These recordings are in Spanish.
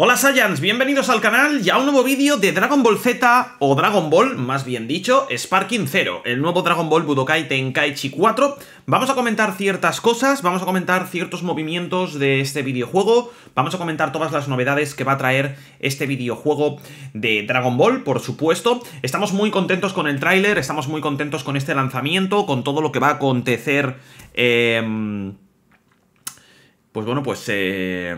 Hola Saiyans, bienvenidos al canal y a un nuevo vídeo de Dragon Ball Z, o Dragon Ball, más bien dicho, Sparking Zero, el nuevo Dragon Ball Budokai Tenkaichi 4. Vamos a comentar ciertas cosas, vamos a comentar ciertos movimientos de este videojuego, vamos a comentar todas las novedades que va a traer este videojuego de Dragon Ball, por supuesto. Estamos muy contentos con el tráiler, estamos muy contentos con este lanzamiento, con todo lo que va a acontecer... Eh... Pues bueno, pues... Eh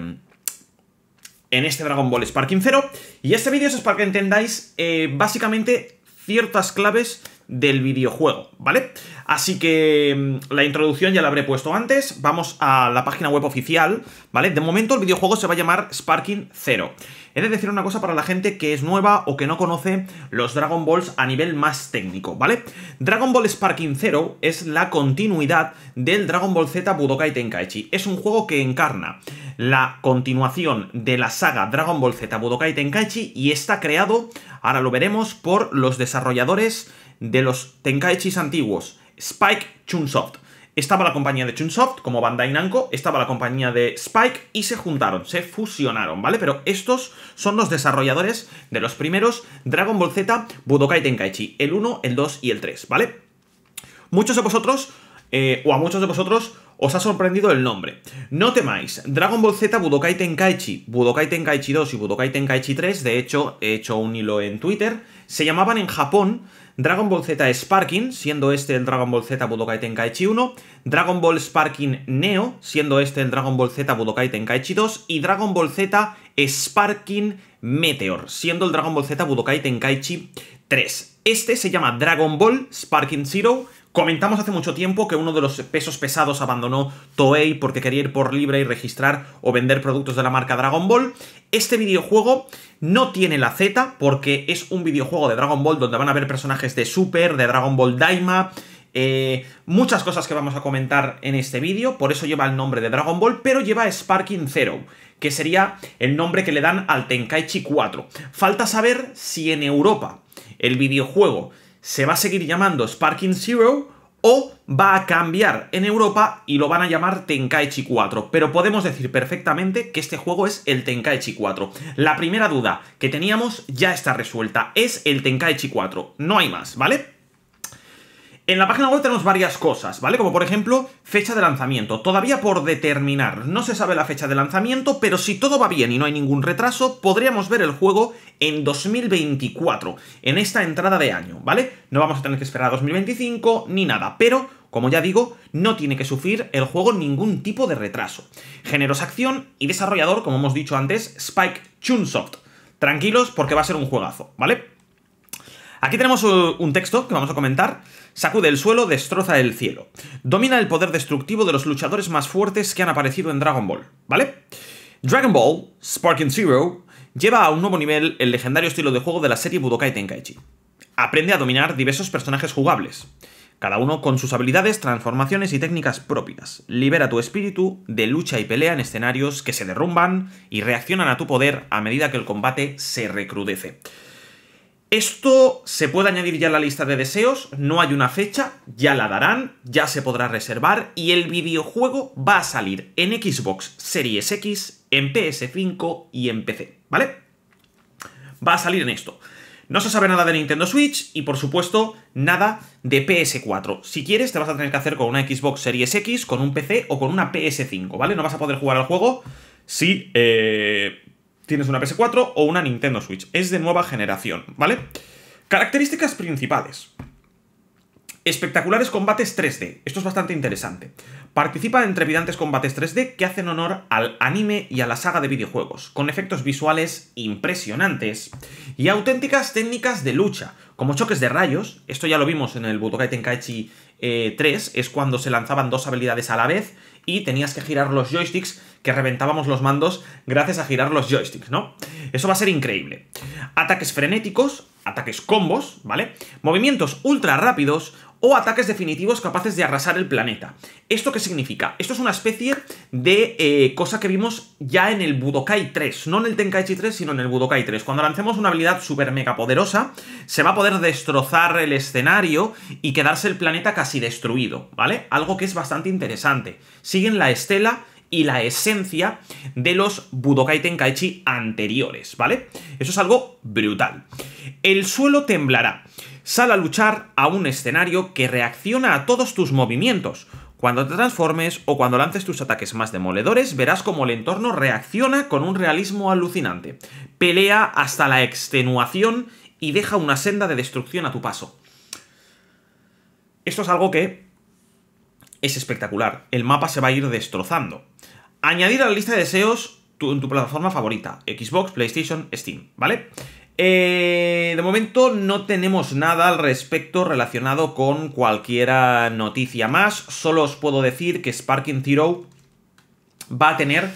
en este Dragon Ball Sparking 0. Y este vídeo es para que entendáis eh, básicamente ciertas claves del videojuego, ¿vale? Así que mm, la introducción ya la habré puesto antes, vamos a la página web oficial, ¿vale? De momento el videojuego se va a llamar Sparking Zero. He de decir una cosa para la gente que es nueva o que no conoce los Dragon Balls a nivel más técnico, ¿vale? Dragon Ball Sparking Zero es la continuidad del Dragon Ball Z Budokai Tenkaichi. Es un juego que encarna la continuación de la saga Dragon Ball Z Budokai Tenkaichi y está creado, ahora lo veremos, por los desarrolladores de los Tenkaichis antiguos, Spike Chunsoft. Estaba la compañía de Chunsoft, como Bandai Namco, estaba la compañía de Spike y se juntaron, se fusionaron, ¿vale? Pero estos son los desarrolladores de los primeros Dragon Ball Z Budokai Tenkaichi, el 1, el 2 y el 3, ¿vale? Muchos de vosotros, eh, o a muchos de vosotros, os ha sorprendido el nombre. No temáis, Dragon Ball Z Budokai Tenkaichi, Budokai Tenkaichi 2 y Budokai Tenkaichi 3, de hecho, he hecho un hilo en Twitter, se llamaban en Japón Dragon Ball Z Sparking, siendo este el Dragon Ball Z Budokai Tenkaichi 1, Dragon Ball Sparking Neo, siendo este el Dragon Ball Z Budokai Tenkaichi 2, y Dragon Ball Z Sparking Meteor, siendo el Dragon Ball Z Budokai Tenkaichi 3. Este se llama Dragon Ball Sparking Zero, Comentamos hace mucho tiempo que uno de los pesos pesados abandonó Toei porque quería ir por libre y registrar o vender productos de la marca Dragon Ball. Este videojuego no tiene la Z porque es un videojuego de Dragon Ball donde van a haber personajes de Super, de Dragon Ball Daima, eh, muchas cosas que vamos a comentar en este vídeo, por eso lleva el nombre de Dragon Ball, pero lleva Sparking Zero, que sería el nombre que le dan al Tenkaichi 4. Falta saber si en Europa el videojuego se va a seguir llamando Sparking Zero o va a cambiar en Europa y lo van a llamar Tenkaichi 4, pero podemos decir perfectamente que este juego es el Tenkaichi 4. La primera duda que teníamos ya está resuelta, es el Tenkaichi 4, no hay más, ¿vale? En la página web tenemos varias cosas, ¿vale? Como por ejemplo, fecha de lanzamiento. Todavía por determinar, no se sabe la fecha de lanzamiento, pero si todo va bien y no hay ningún retraso, podríamos ver el juego en 2024, en esta entrada de año, ¿vale? No vamos a tener que esperar a 2025 ni nada, pero como ya digo, no tiene que sufrir el juego ningún tipo de retraso. Generosa acción y desarrollador, como hemos dicho antes, Spike Chunsoft. Tranquilos porque va a ser un juegazo, ¿vale? Aquí tenemos un texto que vamos a comentar. Sacude el suelo, destroza el cielo. Domina el poder destructivo de los luchadores más fuertes que han aparecido en Dragon Ball, ¿vale? Dragon Ball, Sparking Zero, lleva a un nuevo nivel el legendario estilo de juego de la serie Budokai Tenkaichi. Aprende a dominar diversos personajes jugables, cada uno con sus habilidades, transformaciones y técnicas propias. Libera tu espíritu de lucha y pelea en escenarios que se derrumban y reaccionan a tu poder a medida que el combate se recrudece. Esto se puede añadir ya a la lista de deseos, no hay una fecha, ya la darán, ya se podrá reservar y el videojuego va a salir en Xbox Series X, en PS5 y en PC, ¿vale? Va a salir en esto. No se sabe nada de Nintendo Switch y por supuesto nada de PS4. Si quieres te vas a tener que hacer con una Xbox Series X, con un PC o con una PS5, ¿vale? No vas a poder jugar al juego si eh, tienes una PS4 o una Nintendo Switch. Es de nueva generación, ¿vale? Características principales. Espectaculares combates 3D. Esto es bastante interesante. Participa en trepidantes combates 3D que hacen honor al anime y a la saga de videojuegos, con efectos visuales impresionantes y auténticas técnicas de lucha, como choques de rayos. Esto ya lo vimos en el Budokai Tenkaichi 3, eh, es cuando se lanzaban dos habilidades a la vez y tenías que girar los joysticks que reventábamos los mandos gracias a girar los joysticks, ¿no? Eso va a ser increíble. Ataques frenéticos, ataques combos, ¿vale? Movimientos ultra rápidos o ataques definitivos capaces de arrasar el planeta. ¿Esto qué significa? Esto es una especie de eh, cosa que vimos ya en el Budokai 3, no en el Tenkaichi 3, sino en el Budokai 3. Cuando lancemos una habilidad super mega poderosa, se va a poder destrozar el escenario y quedarse el planeta casi destruido, ¿vale? Algo que es bastante interesante. Siguen la estela y la esencia de los Budokai Tenkaichi anteriores, ¿vale? Eso es algo brutal. El suelo temblará. Sal a luchar a un escenario que reacciona a todos tus movimientos. Cuando te transformes o cuando lances tus ataques más demoledores, verás cómo el entorno reacciona con un realismo alucinante. Pelea hasta la extenuación y deja una senda de destrucción a tu paso. Esto es algo que es espectacular. El mapa se va a ir destrozando añadir a la lista de deseos en tu plataforma favorita, Xbox, PlayStation, Steam, ¿vale? Eh, de momento no tenemos nada al respecto relacionado con cualquiera noticia más, solo os puedo decir que Sparking Zero va a tener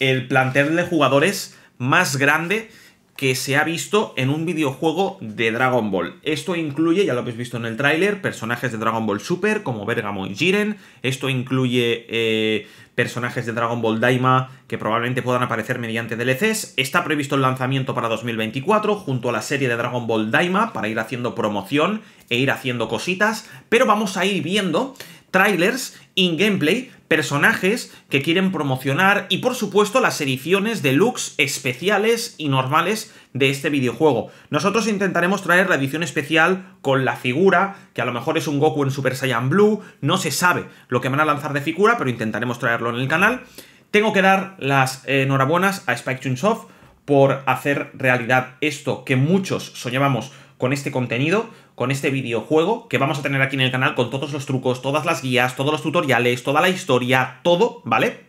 el plantel de jugadores más grande que se ha visto en un videojuego de Dragon Ball. Esto incluye, ya lo habéis visto en el tráiler, personajes de Dragon Ball Super como Bergamo y Jiren. Esto incluye eh, personajes de Dragon Ball Daima que probablemente puedan aparecer mediante DLCs. Está previsto el lanzamiento para 2024 junto a la serie de Dragon Ball Daima para ir haciendo promoción e ir haciendo cositas. Pero vamos a ir viendo trailers in gameplay personajes que quieren promocionar y por supuesto las ediciones de looks especiales y normales de este videojuego. Nosotros intentaremos traer la edición especial con la figura, que a lo mejor es un Goku en Super Saiyan Blue, no se sabe lo que van a lanzar de figura, pero intentaremos traerlo en el canal. Tengo que dar las enhorabuenas a Spike Chunsoft por hacer realidad esto que muchos soñábamos con este contenido, con este videojuego que vamos a tener aquí en el canal con todos los trucos, todas las guías, todos los tutoriales, toda la historia, todo, ¿vale?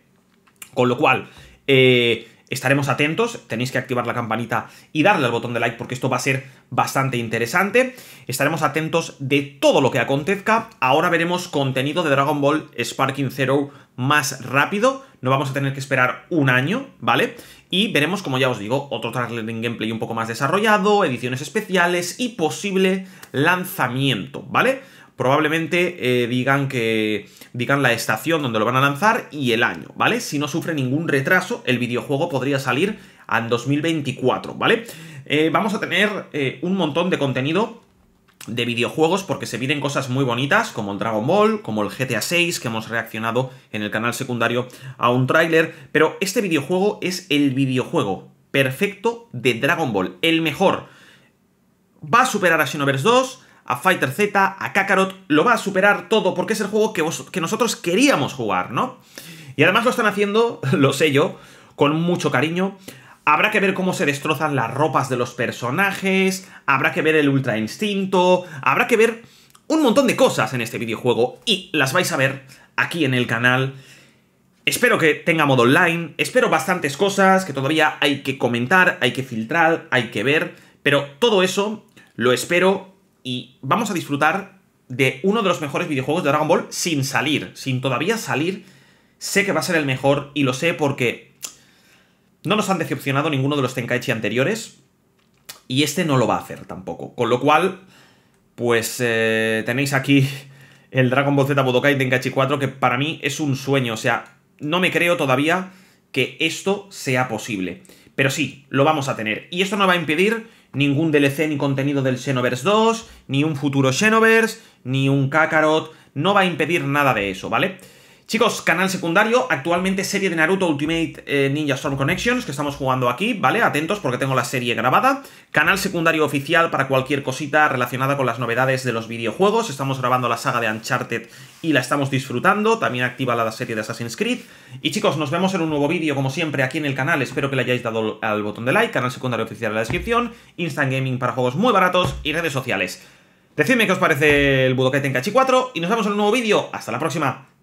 Con lo cual, eh, estaremos atentos, tenéis que activar la campanita y darle al botón de like porque esto va a ser bastante interesante. Estaremos atentos de todo lo que acontezca. Ahora veremos contenido de Dragon Ball Sparking Zero más rápido. No vamos a tener que esperar un año, ¿vale? Y veremos, como ya os digo, otro trailer en gameplay un poco más desarrollado, ediciones especiales y posible lanzamiento, ¿vale? probablemente eh, digan que digan la estación donde lo van a lanzar y el año, ¿vale? Si no sufre ningún retraso, el videojuego podría salir en 2024, ¿vale? Eh, vamos a tener eh, un montón de contenido de videojuegos porque se vienen cosas muy bonitas como el Dragon Ball, como el GTA 6 que hemos reaccionado en el canal secundario a un tráiler, pero este videojuego es el videojuego perfecto de Dragon Ball, el mejor. Va a superar a Xenoverse 2, a Fighter Z, a Kakarot, lo va a superar todo porque es el juego que, que nosotros queríamos jugar, ¿no? Y además lo están haciendo, lo sé yo, con mucho cariño. Habrá que ver cómo se destrozan las ropas de los personajes, habrá que ver el ultra instinto, habrá que ver un montón de cosas en este videojuego y las vais a ver aquí en el canal. Espero que tenga modo online, espero bastantes cosas que todavía hay que comentar, hay que filtrar, hay que ver, pero todo eso lo espero y vamos a disfrutar de uno de los mejores videojuegos de Dragon Ball sin salir, sin todavía salir. Sé que va a ser el mejor y lo sé porque no nos han decepcionado ninguno de los Tenkaichi anteriores y este no lo va a hacer tampoco. Con lo cual, pues eh, tenéis aquí el Dragon Ball Z Budokai Tenkaichi 4 que para mí es un sueño, o sea, no me creo todavía que esto sea posible. Pero sí, lo vamos a tener. Y esto no va a impedir ningún DLC ni contenido del Xenoverse 2, ni un futuro Xenoverse, ni un Kakarot, no va a impedir nada de eso, ¿vale? Chicos, canal secundario, actualmente serie de Naruto Ultimate eh, Ninja Storm Connections, que estamos jugando aquí, ¿vale? Atentos porque tengo la serie grabada. Canal secundario oficial para cualquier cosita relacionada con las novedades de los videojuegos. Estamos grabando la saga de Uncharted y la estamos disfrutando. También activa la serie de Assassin's Creed. Y chicos, nos vemos en un nuevo vídeo, como siempre, aquí en el canal. Espero que le hayáis dado al botón de like, canal secundario oficial en la descripción, Instant Gaming para juegos muy baratos y redes sociales. Decidme qué os parece el Budokai Tenkachi 4 y nos vemos en un nuevo vídeo. ¡Hasta la próxima!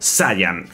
Saiyan.